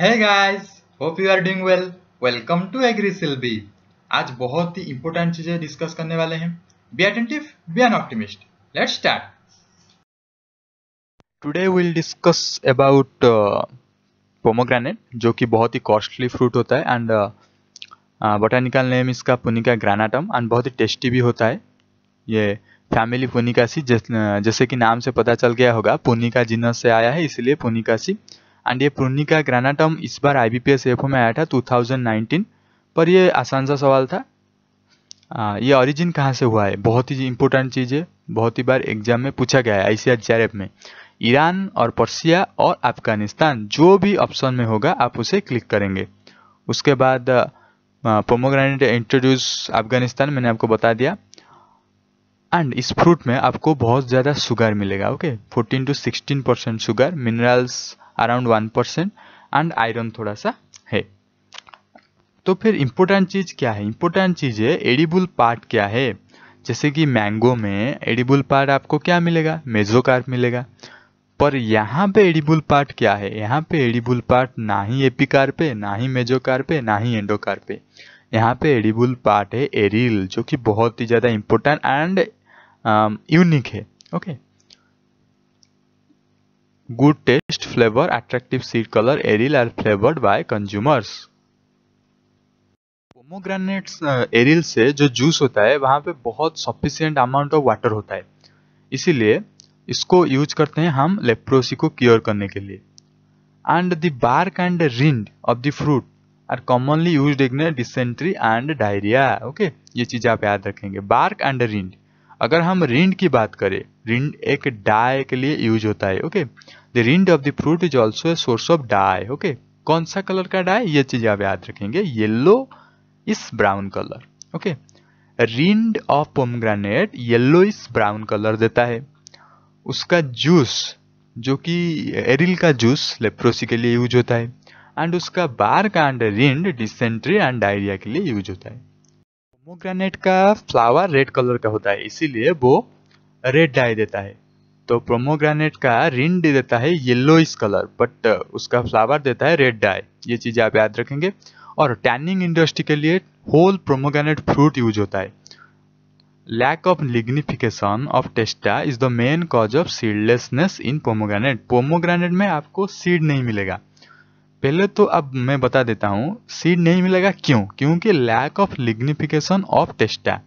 है guys hope you are doing well welcome to agri सिल्बी आज बहुत ही इंपॉर्टेंट चीजें डिस्कस करने वाले हैं be attentive be an optimist let's start today will discuss about pomegranate जो कि बहुत ही कॉस्टली फ्रूट होता है and uh, uh, botanical name इसका पुनिका ग्रानाटम एंड बहुत ही टेस्टी भी होता है ये फैमिली पुनिकासी जैसे कि नाम से पता चल गया होगा पुनिका जिनस से आया है इसलिए पुनिकासी एंड ये प्रोनिका ग्रेनाटम इस बार आई बी में आया था 2019 पर ये आसान सा सवाल था आ, ये ऑरिजिन कहाँ से हुआ है बहुत ही इंपॉर्टेंट चीज़ है बहुत ही बार एग्जाम में पूछा गया है आई सी में ईरान और पर्सिया और अफगानिस्तान जो भी ऑप्शन में होगा आप उसे क्लिक करेंगे उसके बाद पोमोग्रेनेट इंट्रोड्यूस अफगानिस्तान मैंने आपको बता दिया एंड इस फ्रूट में आपको बहुत ज़्यादा शुगर मिलेगा okay 14 two 16 percent sugar minerals around one percent and iron थोड़ा सा है तो फिर इम्पोर्टेंट चीज़ क्या है इम्पोर्टेंट चीज़ है एडिबुल पार्ट क्या है जैसे कि मैंगो में एडिबुल पार्ट आपको क्या मिलेगा मेजोकार्प मिलेगा पर यहाँ पे एडिबुल पार्ट क्या है यहाँ पे एडिबुल पार्ट ना ही कार पे ना ही कार पे ना ही एंडोकार पे यहाँ पे एडिबुल पार्ट है एरिल जो कि बहुत ही ज़्यादा इम्पोर्टेंट एंड यूनिक है okay okay? good taste, flavor, attractive seed color, aerial are flavored by consumers. Pomegranates aril uh, से जो जूस होता है वहाँ पे बहुत सफिशियंट अमाउंट ऑफ वाटर होता है इसीलिए इसको यूज करते हैं हम लेप्रोसी को क्योर करने के लिए and the bark and rind of the fruit are commonly use in dysentery and diarrhoea okay ये चीज़ आप याद रखेंगे बार्क एंड रिंड अगर हम रिंड की बात करें रिंड एक डाय के लिए यूज होता है okay okay? The rind of the fruit is also a source of dye okay कौन सा कलर का डाई ये चीज आप याद रखेंगे yellow is brown colour okay rind of pomegranate yellow is brown colour देता है उसका जूस जो कि एरिल का जूस लेप्रोसी के लिए यूज होता है एंड उसका bark and rind dysentery and diarrhoea के लिए यूज होता है पोमोग्रेनेट का फ्लावर रेड कलर का होता है इसीलिए वो रेड डाई देता है तो प्रोमोग्रेनेट का रिंड देता है येल्लो इस कलर बट उसका फ्लावर देता है रेड डाई ये चीज़ आप याद रखेंगे और टैनिंग इंडस्ट्री के लिए होल प्रोमोग्रेनेट फ्रूट यूज होता है lack of lignification of testa is the main cause of seedlessness in pomegranate pomegranate में आपको सीड नहीं मिलेगा पहले तो अब मैं बता देता हूँ सीड नहीं मिलेगा क्यों क्योंकि lack of lignification of testa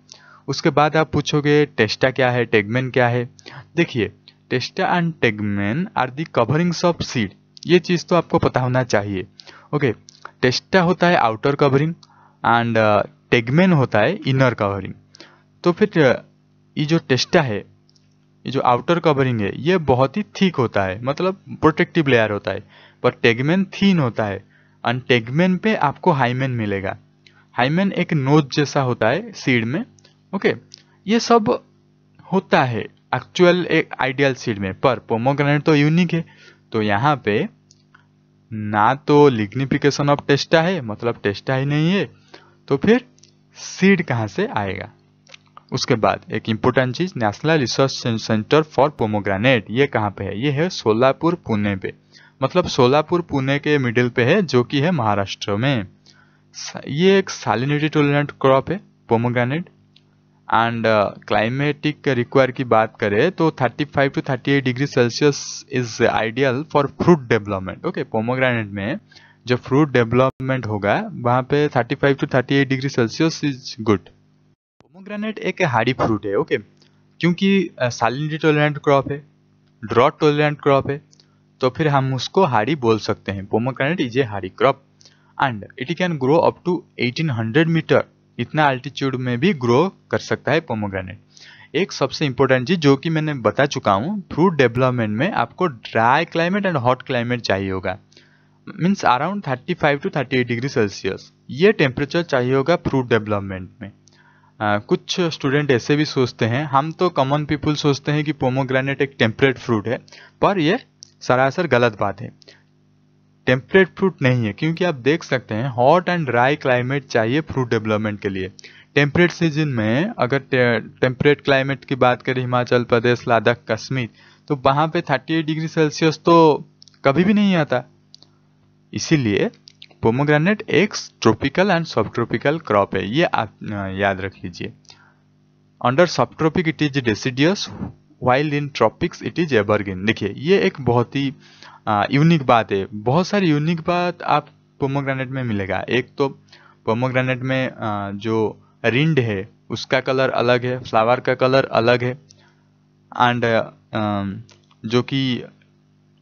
उसके बाद आप पूछोगे टेस्टा क्या है टेगमेन क्या है देखिए testa and tegmen are the coverings of seed ये चीज़ तो आपको पता होना चाहिए ओके टेस्टा होता है आउटर कवरिंग एंड टेगमेन होता है इनर कवरिंग तो फिर ये जो टेस्टा है ये जो आउटर कवरिंग है ये बहुत ही थीक होता है मतलब प्रोटेक्टिव लेयर होता है पर टेगमेन थीन होता है एंड टेगमेन पे आपको हाईमेन मिलेगा हाईमेन एक नोज जैसा होता है सीड में ओके ये सब होता है एक्चुअल एक आइडियल सीड में पर पोमोग्रेनेट तो यूनिक है तो यहाँ पे ना तो लिग्निफिकेशन ऑफ टेस्टा है मतलब टेस्टा ही नहीं है तो फिर सीड कहाँ से आएगा उसके बाद एक इम्पोर्टेंट चीज national research centre for pomegranate ये कहाँ पे है ये है सोलापुर पुणे पे मतलब सोलापुर पुणे के मिडिल पे है जो कि है महाराष्ट्र में ये एक सालिनिटी टोलरेंट क्रॉप है पोमोग्रेनेट एंड क्लाइमेटिक रिक्वायर की बात करें तो 35 two 38 degree Celsius is ideal for fruit development okay pomegranate में जो फ्रूट डेवलपमेंट होगा वहाँ पे 35 two 38 degree Celsius is good pomegranate एक हार्डी फ्रूट है ओके okay? क्योंकि सालिनिटी टोलरेंट क्रॉप है ड्रॉट टोलरेंट क्रॉप है तो फिर हम उसको हाड़ी बोल सकते हैं pomegranate is a Hadi crop and it can grow up to 1800 metre इतना अल्टीट्यूड में भी ग्रो कर सकता है पोमोग्रेनेट एक सबसे इम्पोर्टेंट चीज़ जो कि मैंने बता चुका हूँ फ्रूट डेवलपमेंट में आपको dry climate and hot climate चाहिए होगा means around 35 to thirty degree Celsius ये टेम्परेचर चाहिए होगा फ्रूट डेवलपमेंट में आ, कुछ स्टूडेंट ऐसे भी सोचते हैं हम तो कॉमन पीपल सोचते हैं कि पोमोग्रेनेट एक टेम्परेट फ्रूट है पर यह सरासर गलत बात है टेम्परेट फ्रूट नहीं है क्योंकि आप देख सकते हैं हॉट एंड ड्राई क्लाइमेट चाहिए फ्रूट डेवलपमेंट के लिए टेम्परेट सीजन में अगर टेम्परेट क्लाइमेट की बात करें हिमाचल प्रदेश लद्दाख कश्मीर तो वहाँ पे 38 डिग्री सेल्सियस तो कभी भी नहीं आता इसीलिए पोमोग्रेनेट एक tropical and sub tropical crop है ये आप याद रख लीजिए under sub tropic it is deciduous while in tropics it is evergreen देखिए ये एक बहुत ही यूनिक बात है बहुत सारी यूनिक बात आप पोमोग्रेनेट में मिलेगा एक तो पोमोग्रेनेट में आ, जो रिंड है उसका कलर अलग है फ्लावर का कलर अलग है एंड um, जो कि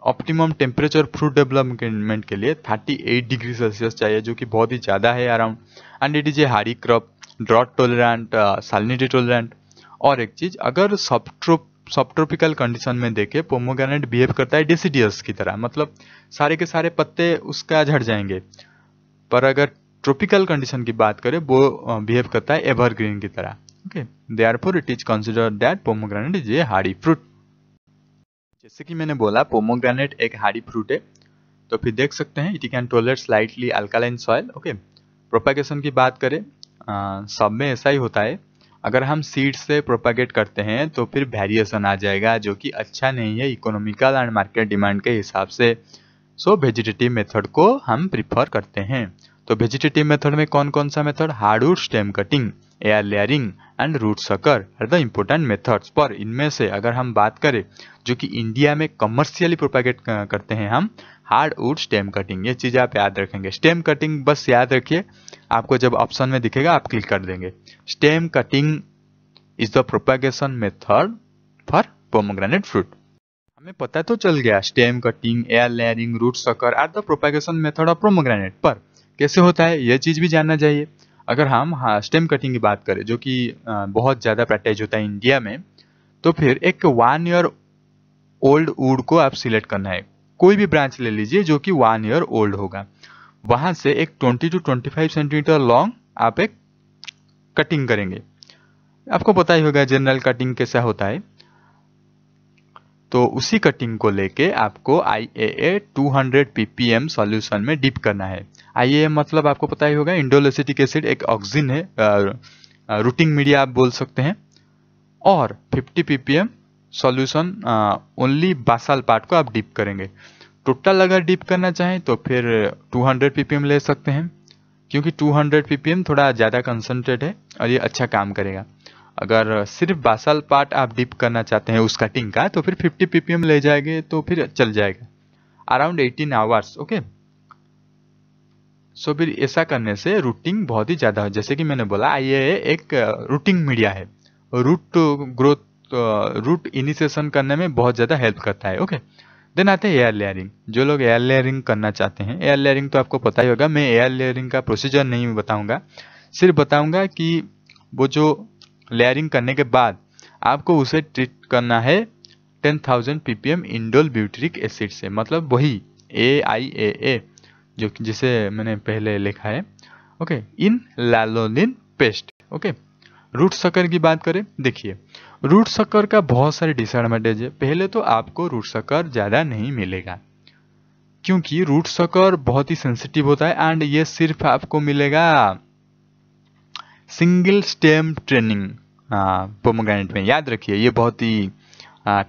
ऑप्टिमम टेम्परेचर फ्रूट डेवलपमेंट के लिए 38 डिग्री सेल्सियस चाहिए जो कि बहुत ही ज़्यादा है around and it is a hardy crop drought tolerant salinity tolerant और एक चीज़ अगर सब ट्रोप सब ट्रोपिकल कंडीशन में देखे पोमोग्रेनेट बिहेव करता है डेसीडियस की तरह मतलब सारे के सारे पत्ते उसका झड़ जाएंगे पर अगर ट्रॉपिकल कंडीशन की बात करें वो बिहेव करता है एवरग्रीन की तरह okay they are for it is consider that pomegranate is a hardy fruit जैसे कि मैंने बोला पोमोग्रेनेट एक हार्डी फ्रूट है तो फिर देख सकते हैं it can tolerate slightly alkaline soil okay propagation की बात करें आ, सब में ऐसा ही होता है अगर हम सीड से प्रोपागेट करते हैं तो फिर वेरिएशन आ जाएगा जो कि अच्छा नहीं है इकोनॉमिकल एंड मार्केट डिमांड के हिसाब से सो वेजिटेटिव मेथड को हम प्रिफर करते हैं तो वेजिटेटिव मेथड में कौन कौन सा method hardwood stem cutting air layering and root sucker are the important methods पर इनमें से अगर हम बात करें जो कि इंडिया में कमर्शियली प्रोपागेट करते हैं हम हार्ड वुड स्टेम कटिंग ये चीज़ आप याद रखेंगे स्टेम कटिंग बस याद रखिए आपको जब ऑप्शन में दिखेगा आप क्लिक कर देंगे stem cutting is the propagation method for pomegranate fruit हमें पता तो चल गया stem cutting air layering root sucker are the propagation method of pomegranate पर कैसे होता है यह चीज़ भी जानना चाहिए अगर हम स्टेम हाँ, कटिंग की बात करें जो कि बहुत ज़्यादा प्रैक्टाइज होता है इंडिया में तो फिर एक वन ईयर ओल्ड वुड को आप सिलेक्ट करना है कोई भी ब्रांच ले लीजिए जो कि वन ईयर ओल्ड होगा वहां से एक 20 टू 25 सेंटीमीटर लॉन्ग आप एक कटिंग करेंगे आपको पता ही होगा जनरल कटिंग कैसा होता है तो उसी कटिंग को लेके आपको I A A two hundred ppm solution में डिप करना है आई ए ए मतलब आपको पता ही होगा इंडोलोसिटिक एसिड एक ऑक्सीजन है रूटिंग मीडिया आप बोल सकते हैं और 50 ppm solution only basal part को आप डीप करेंगे टोटल अगर डीप करना चाहें तो फिर 200 uh, पीपीएम ले सकते हैं क्योंकि 200 पीपीएम थोड़ा ज़्यादा कंसनट्रेट है और ये अच्छा काम करेगा अगर uh, सिर्फ बासाल पार्ट आप डीप करना चाहते हैं उस कटिंग का तो फिर 50 पीपीएम ले जाएंगे तो फिर चल जाएगा अराउंड 18 आवर्स ओके सो फिर ऐसा करने से रूटिंग बहुत ही ज़्यादा हो जैसे कि मैंने बोला ये एक रूटिंग uh, मीडिया है रूट ग्रोथ रूट इनिशिएशन करने में बहुत ज़्यादा हेल्प करता है ओके देन आते हैं एयर लेयरिंग जो लोग एयर लेयरिंग करना चाहते हैं एयर लेयरिंग तो आपको पता ही होगा मैं एयर लेयरिंग का प्रोसीजर नहीं बताऊंगा सिर्फ बताऊंगा कि वो जो लेयरिंग करने के बाद आपको उसे ट्रीट करना है 10,000 thousand P indole butyric acid से मतलब वही ए आई ए ए जो जिसे मैंने पहले लिखा है okay in lanolin paste okay root sucker की बात करें देखिए रूट सकर का बहुत सारे डिसएडवांटेज है पहले तो आपको रूट सकर ज़्यादा नहीं मिलेगा क्योंकि रूट सकर बहुत ही सेंसिटिव होता है एंड ये सिर्फ आपको मिलेगा सिंगल स्टेम ट्रेनिंग पोमोग्रेनेट में याद रखिए ये बहुत ही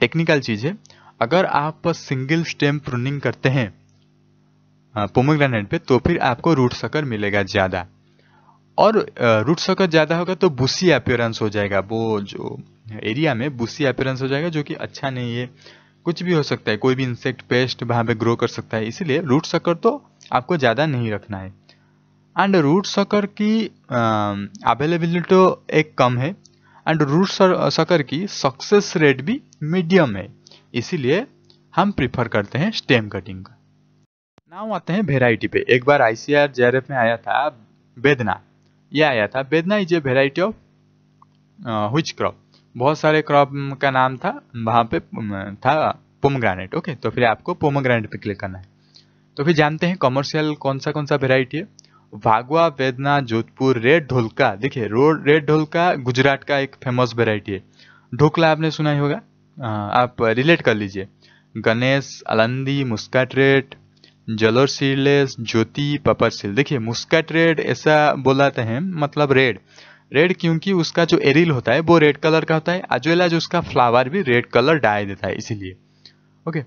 टेक्निकल हाँ, चीज़ है अगर आप सिंगल स्टेम प्रूनिंग करते हैं पोमोग्रेनेट हाँ, पे तो फिर आपको रूट सकर मिलेगा ज़्यादा और रूट सर्कल ज़्यादा होगा तो बुसी अपियरेंस हो जाएगा वो जो एरिया में बुसी अपियरेंस हो जाएगा जो कि अच्छा नहीं है कुछ भी हो सकता है कोई भी इंसेक्ट पेस्ट वहाँ पे ग्रो कर सकता है इसीलिए रूट सकर तो आपको ज़्यादा नहीं रखना है एंड रूट सकर की अवेलेबिलिटी तो एक कम है एंड रूट सकर की सक्सेस रेट भी मीडियम है इसीलिए हम प्रिफर करते हैं स्टेम कटिंग का नाम आते हैं वेराइटी पे एक बार आई सी में आया था बेदना ये आया था Bedana is a variety of हुच क्रॉप बहुत सारे क्रॉप का नाम था वहाँ पे था पोमग्रानेट ओके तो फिर आपको पोमग्रानेट पे क्लिक करना है तो फिर जानते हैं कॉमर्शियल कौन सा कौन सा वेराइटी है वागवा वेदना जोधपुर रेड ढोलका देखिए रोड रेड ढोलका गुजरात का एक फेमस वेराइटी है ढोकला आपने सुना ही होगा आप रिलेट कर लीजिए Ganesh Alandi Muscat red Jalore seedless Jyoti paper shell देखिए मुस्कट रेड ऐसा बोलाते हैं मतलब रेड रेड क्योंकि उसका जो एरिल होता है वो रेड कलर का होता है अजोला जो उसका फ्लावर भी रेड कलर डाय देता है इसीलिए ओके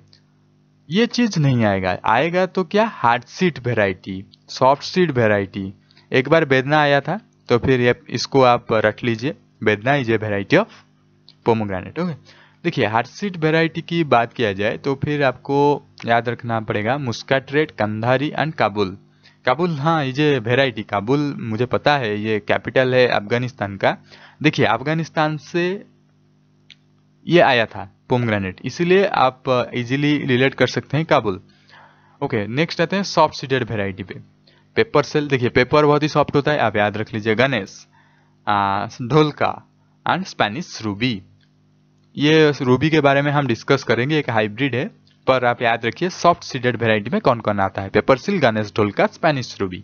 ये चीज़ नहीं आएगा आएगा तो क्या hard seed variety soft seed variety एक बार बेदना आया था तो फिर ये इसको आप रख लीजिए Bedana is a variety of pomegranate okay देखिए हार्ड सीट वेराइटी की बात किया जाए तो फिर आपको याद रखना पड़ेगा मुस्काट्रेट कंधारी एंड काबुल काबुल हाँ ये वेराइटी काबुल मुझे पता है ये कैपिटल है अफगानिस्तान का देखिए अफगानिस्तान से ये आया था पोमग्रेनेट इसीलिए आप इजीली रिलेट कर सकते हैं काबुल ओके नेक्स्ट आते हैं सॉफ्ट सीडेड वेराइटी पे पेपर सेल देखिए पेपर बहुत ही सॉफ्ट होता है आप याद रख लीजिए Ganesh Dholka and Spanish Ruby ये रूबी के बारे में हम डिस्कस करेंगे एक हाइब्रिड है पर आप याद रखिए सॉफ्ट सीडेड वेराइटी में कौन कौन आता है पेपरसिल Ganesh Dholka Spanish Ruby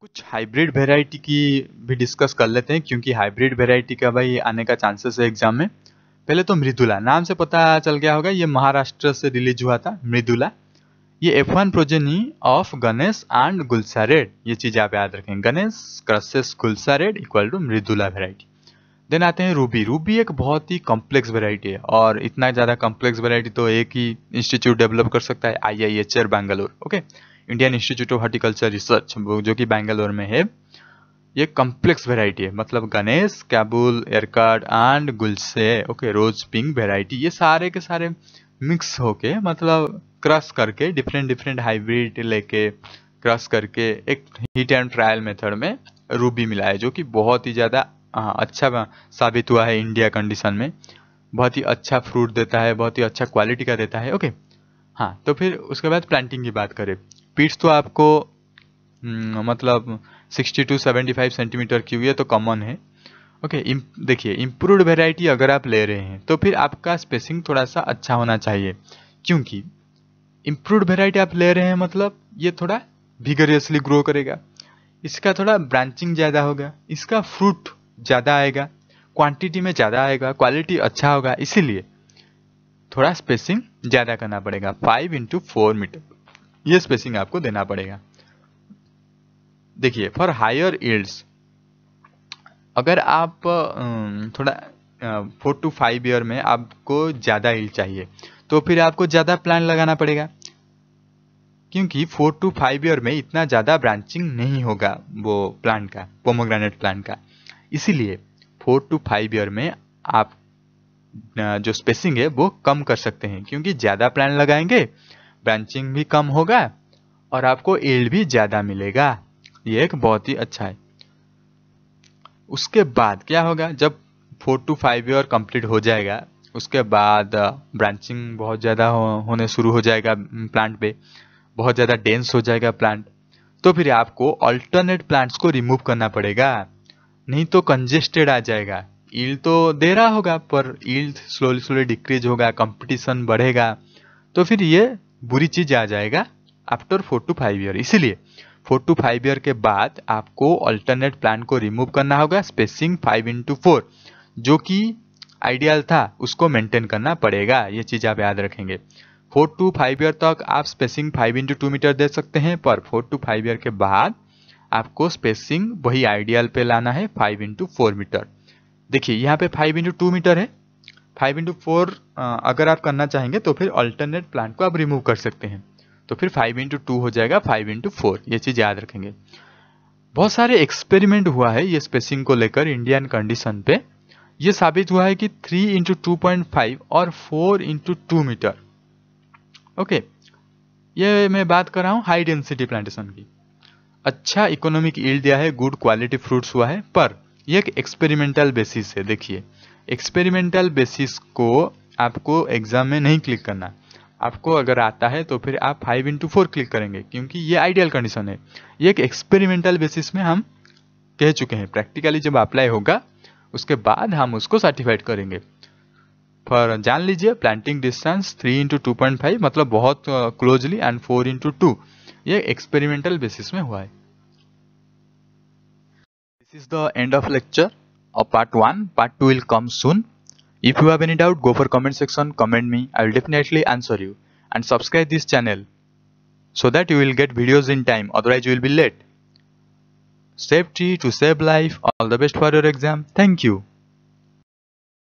कुछ हाइब्रिड वेराइटी की भी डिस्कस कर लेते हैं क्योंकि हाइब्रिड वेराइटी का भाई आने का चांसेस है एग्जाम में पहले तो मृदुला नाम से पता चल गया होगा ये महाराष्ट्र से रिलीज हुआ था मृदुला ये F one progeny of Ganesh and Gulsha red ये चीज़ आप याद रखें Ganesh crosses Gulsha red equal to Mridula variety then आते हैं रूबी रूबी एक बहुत ही कॉम्प्लेक्स वेराइटी है और इतना ज़्यादा कॉम्प्लेक्स वेराइटी तो एक ही इंस्टीट्यूट डेवलप कर सकता है I I H R Bangalore okay Indian institute of horticulture research जो कि बैंगलोर में है ये कॉम्प्लेक्स वेराइटी है मतलब Ganesh Kabul Yercaud and Gulsha okay rose pink variety ये सारे के सारे मिक्स होके मतलब क्रस करके डिफरेंट डिफरेंट हाइब्रिड लेके क्रस करके एक हीट एंड ट्रायल मेथड में रूबी मिला है जो कि बहुत ही ज़्यादा हाँ, अच्छा साबित हुआ है इंडिया कंडीशन में बहुत ही अच्छा फ्रूट देता है बहुत ही अच्छा क्वालिटी का देता है ओके हाँ तो फिर उसके बाद प्लांटिंग की बात करें पीट्स तो आपको हम्म, मतलब 60 टू 75 सेंटीमीटर की हुई है तो कॉमन है ओके देखिए इम्प्रूवड वेराइटी अगर आप ले रहे हैं तो फिर आपका स्पेसिंग थोड़ा सा अच्छा होना चाहिए क्योंकि इम्प्रूव्ड वेराइटी आप ले रहे हैं मतलब ये थोड़ा भिगरियसली ग्रो करेगा इसका थोड़ा ब्रांचिंग ज़्यादा होगा इसका फ्रूट ज़्यादा आएगा क्वांटिटी में ज़्यादा आएगा क्वालिटी अच्छा होगा इसीलिए थोड़ा स्पेसिंग ज़्यादा करना पड़ेगा फाइव इंटू फोर मीटर ये स्पेसिंग आपको देना पड़ेगा देखिए फॉर हायर ईल्ड्स अगर आप थोड़ा फोर टू फाइव ईयर में आपको ज़्यादा ईल्ड चाहिए तो फिर आपको ज़्यादा प्लान लगाना पड़ेगा क्योंकि फोर टू फाइव ईयर में इतना ज़्यादा ब्रांचिंग नहीं होगा वो प्लांट का पोमोग्रेनेट प्लांट का इसीलिए फोर टू फाइव ईयर में आप जो स्पेसिंग है वो कम कर सकते हैं क्योंकि ज़्यादा प्लान लगाएंगे ब्रांचिंग भी कम होगा और आपको एल्ड भी ज़्यादा मिलेगा ये एक बहुत ही अच्छा है उसके बाद क्या होगा जब four to five year complete हो जाएगा उसके बाद ब्रांचिंग बहुत ज़्यादा हो, होने शुरू हो जाएगा प्लांट पे बहुत ज़्यादा डेंस हो जाएगा प्लांट तो फिर आपको अल्टरनेट प्लांट्स को रिमूव करना पड़ेगा नहीं तो कंजेस्टेड आ जाएगा ईल्ड तो दे रहा होगा पर ईल्ड स्लोली स्लोली डिक्रीज होगा कंपटीशन बढ़ेगा तो फिर ये बुरी चीज़ आ जाएगा after four to five year इसीलिए फोर टू फाइव ईयर के बाद आपको अल्टरनेट प्लान को रिमूव करना होगा स्पेसिंग फाइव इंटू फोर जो कि आइडियल था उसको मेंटेन करना पड़ेगा ये चीज़ आप याद रखेंगे फोर टू फाइव ईयर तक आप spacing five into two meter दे सकते हैं पर फोर टू फाइव ईयर के बाद आपको स्पेसिंग वही आइडियल पे लाना है फाइव इंटू फोर मीटर देखिए यहाँ पे फाइव इंटू टू मीटर है फाइव इंटू फोर अगर आप करना चाहेंगे तो फिर अल्टरनेट प्लांट को आप रिमूव कर सकते हैं तो फिर फाइव इंटू टू हो जाएगा फाइव इंटू फोर ये चीज़ याद रखेंगे बहुत सारे एक्सपेरिमेंट हुआ है ये स्पेसिंग को लेकर इंडियन कंडीशन पे ये साबित हुआ है कि three into two point five और four into two meter okay ये मैं बात कर रहा हूँ हाई डेंसिटी प्लांटेशन की अच्छा इकोनॉमिक ईल्ड दिया है गुड क्वालिटी फ्रूट्स हुआ है पर यह एक एक्सपेरिमेंटल बेसिस है देखिए एक्सपेरिमेंटल बेसिस को आपको एग्जाम में नहीं क्लिक करना आपको अगर आता है तो फिर आप फाइव इंटू फोर क्लिक करेंगे क्योंकि ये आइडियल कंडीशन है ये एक एक्सपेरिमेंटल बेसिस में हम कह चुके हैं प्रैक्टिकली जब अप्लाई होगा उसके बाद हम उसको सर्टिफाइड करेंगे फॉर जान लीजिए planting distance three into two point five मतलब बहुत closely and four into two ये एक्सपेरिमेंटल बेसिस में हुआ है This is the end of lecture of part 1. Part 2 will come soon. If you have any doubt, go for comment section, comment me. I will definitely answer you. And subscribe this channel so that you will get videos in time. Otherwise, you will be late. Safety to save life. All the best for your exam. Thank you.